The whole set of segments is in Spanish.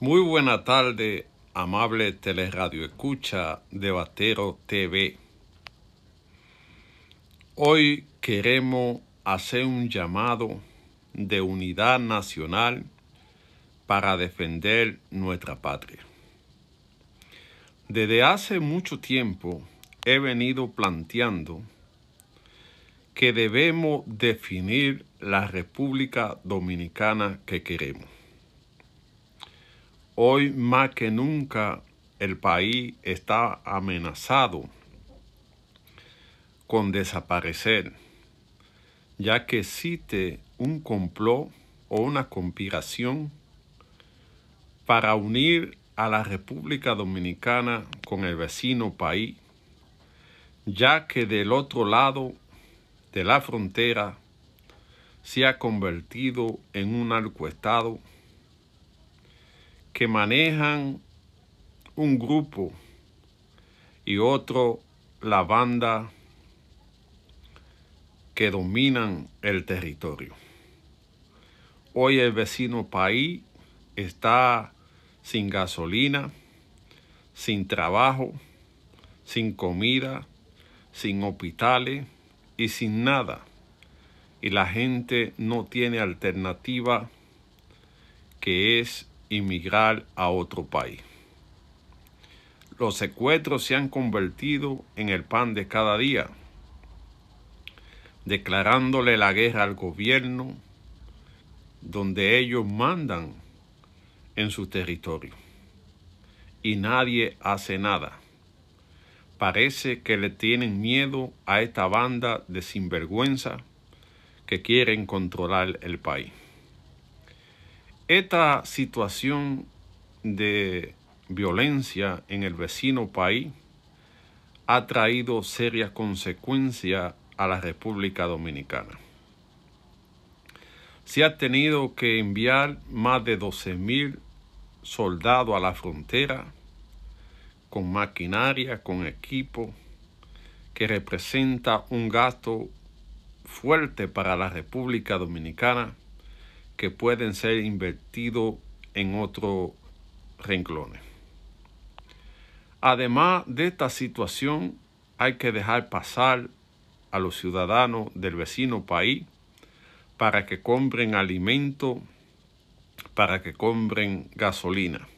Muy buena tarde, amable Teleradio Escucha de Batero TV. Hoy queremos hacer un llamado de unidad nacional para defender nuestra patria. Desde hace mucho tiempo he venido planteando que debemos definir la República Dominicana que queremos Hoy más que nunca el país está amenazado con desaparecer, ya que existe un complot o una conspiración para unir a la República Dominicana con el vecino país, ya que del otro lado de la frontera se ha convertido en un arcoestado que manejan un grupo y otro la banda que dominan el territorio. Hoy el vecino país está sin gasolina, sin trabajo, sin comida, sin hospitales y sin nada. Y la gente no tiene alternativa que es inmigrar a otro país. Los secuestros se han convertido en el pan de cada día, declarándole la guerra al gobierno donde ellos mandan en su territorio. Y nadie hace nada. Parece que le tienen miedo a esta banda de sinvergüenza que quieren controlar el país. Esta situación de violencia en el vecino país ha traído serias consecuencias a la República Dominicana. Se ha tenido que enviar más de 12.000 soldados a la frontera con maquinaria, con equipo, que representa un gasto fuerte para la República Dominicana que pueden ser invertidos en otros renglones. Además de esta situación, hay que dejar pasar a los ciudadanos del vecino país para que compren alimento, para que compren gasolina.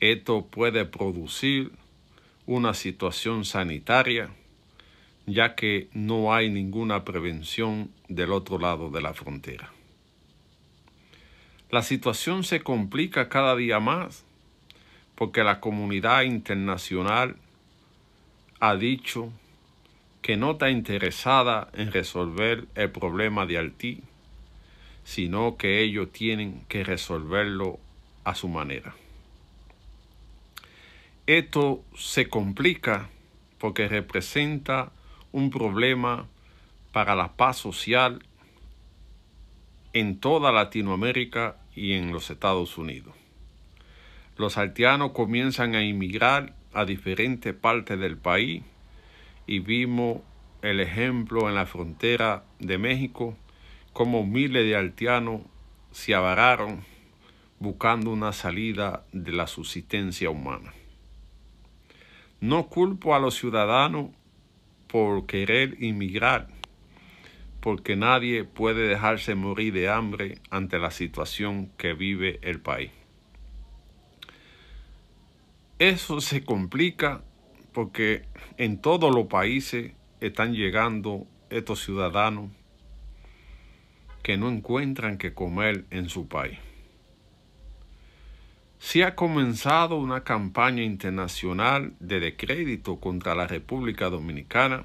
Esto puede producir una situación sanitaria, ya que no hay ninguna prevención del otro lado de la frontera. La situación se complica cada día más porque la comunidad internacional ha dicho que no está interesada en resolver el problema de Haití, sino que ellos tienen que resolverlo a su manera. Esto se complica porque representa un problema para la paz social en toda Latinoamérica y en los Estados Unidos. Los haitianos comienzan a inmigrar a diferentes partes del país y vimos el ejemplo en la frontera de México, como miles de haitianos se avararon buscando una salida de la subsistencia humana. No culpo a los ciudadanos por querer inmigrar, porque nadie puede dejarse morir de hambre ante la situación que vive el país. Eso se complica porque en todos los países están llegando estos ciudadanos que no encuentran que comer en su país. Se ha comenzado una campaña internacional de decrédito contra la República Dominicana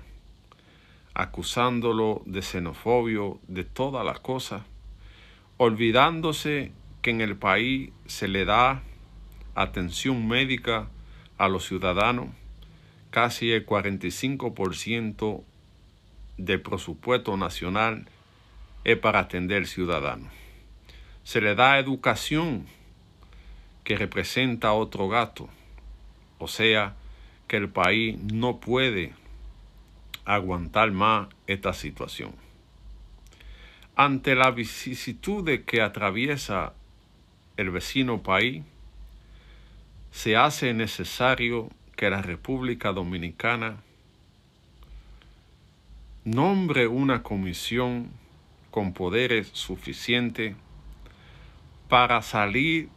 acusándolo de xenofobio, de todas las cosas, olvidándose que en el país se le da atención médica a los ciudadanos, casi el 45% del presupuesto nacional es para atender ciudadanos. Se le da educación que representa otro gasto, o sea, que el país no puede aguantar más esta situación. Ante la vicisitud que atraviesa el vecino país, se hace necesario que la República Dominicana nombre una comisión con poderes suficientes para salir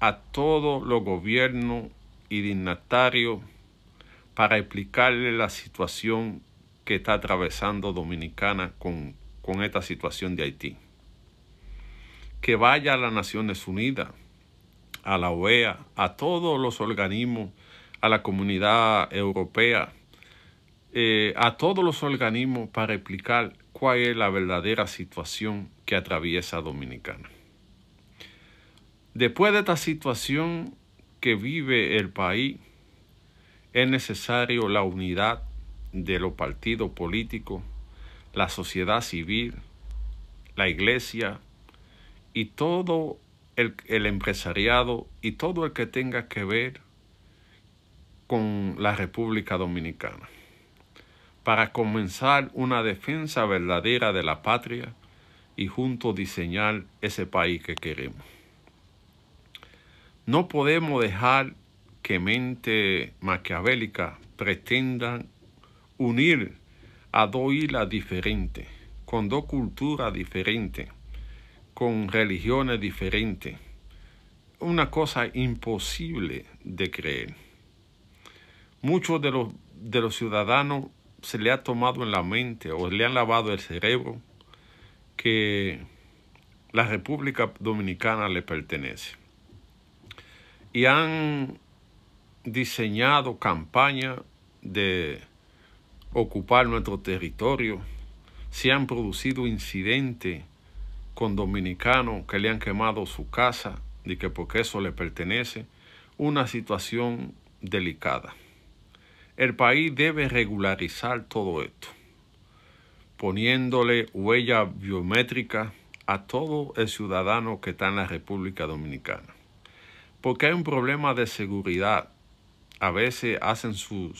a todos los gobiernos y dignatarios para explicarle la situación que está atravesando Dominicana con, esta situación de Haití. Que vaya a las Naciones Unidas, a la OEA, a todos los organismos, a la comunidad europea, eh, a todos los organismos para explicar cuál es la verdadera situación que atraviesa Dominicana. Después de esta situación que vive el país, es necesario la unidad de los partidos políticos, la sociedad civil, la iglesia y todo el, empresariado y todo el que tenga que ver con la República Dominicana para comenzar una defensa verdadera de la patria y juntos diseñar ese país que queremos. No podemos dejar que mente maquiavélica pretendan unir a dos islas diferentes, con dos culturas diferentes, con religiones diferentes. Una cosa imposible de creer. Muchos de los, de los ciudadanos se le ha tomado en la mente o le han lavado el cerebro que la República Dominicana le pertenece. Y han diseñado campaña de ocupar nuestro territorio, se han producido incidentes con dominicanos que le han quemado su casa, y que porque eso le pertenece, una situación delicada. El país debe regularizar todo esto, poniéndole huella biométrica a todo el ciudadano que está en la República Dominicana. Porque hay un problema de seguridad a veces hacen su,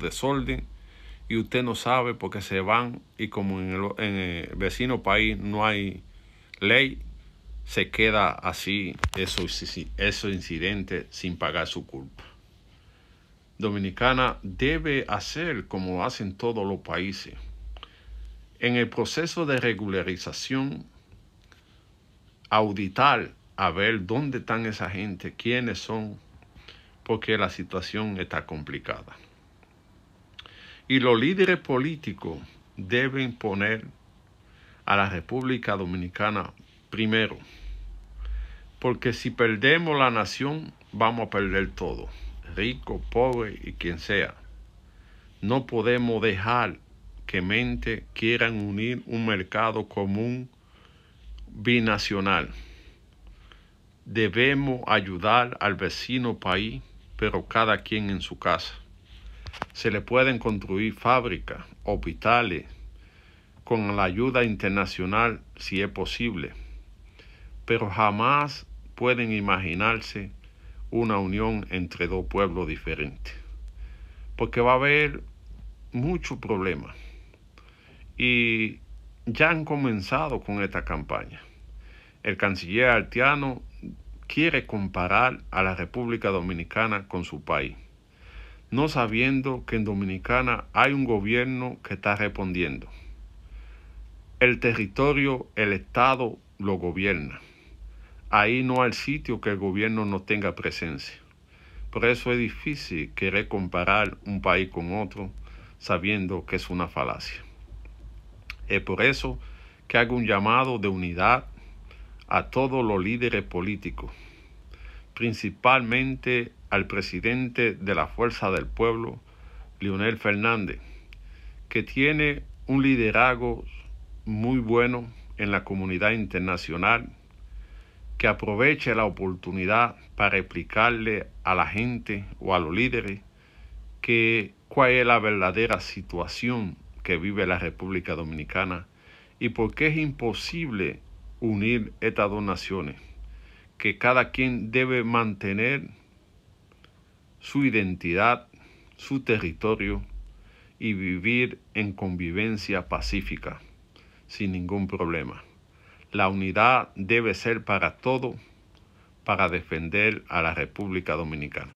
desorden y usted no sabe porque se van y como en el, vecino país no hay ley, se queda así esos, esos incidentes sin pagar su culpa. Dominicana debe hacer como hacen todos los países. En el proceso de regularización, auditar a ver dónde están esa gente, quiénes son, porque la situación está complicada. Y los líderes políticos deben poner a la República Dominicana primero, porque si perdemos la nación, vamos a perder todo, rico, pobre y quien sea. No podemos dejar que mente quieran unir un mercado común binacional. Debemos ayudar al vecino país pero cada quien en su casa. Se le pueden construir fábricas, hospitales, con la ayuda internacional si es posible, pero jamás pueden imaginarse una unión entre dos pueblos diferentes, porque va a haber mucho problema. Y ya han comenzado con esta campaña. El canciller altiano quiere comparar a la República Dominicana con su país, no sabiendo que en Dominicana hay un gobierno que está respondiendo. El territorio, el Estado lo gobierna. Ahí no hay sitio que el gobierno no tenga presencia. Por eso es difícil querer comparar un país con otro sabiendo que es una falacia. Es por eso que hago un llamado de unidad a todos los líderes políticos, principalmente al presidente de la Fuerza del Pueblo, Leonel Fernández, que tiene un liderazgo muy bueno en la comunidad internacional, que aproveche la oportunidad para explicarle a la gente o a los líderes que cuál es la verdadera situación que vive la República Dominicana y por qué es imposible unir estas dos naciones, que cada quien debe mantener su identidad, su territorio y vivir en convivencia pacífica, sin ningún problema. La unidad debe ser para todo, para defender a la República Dominicana.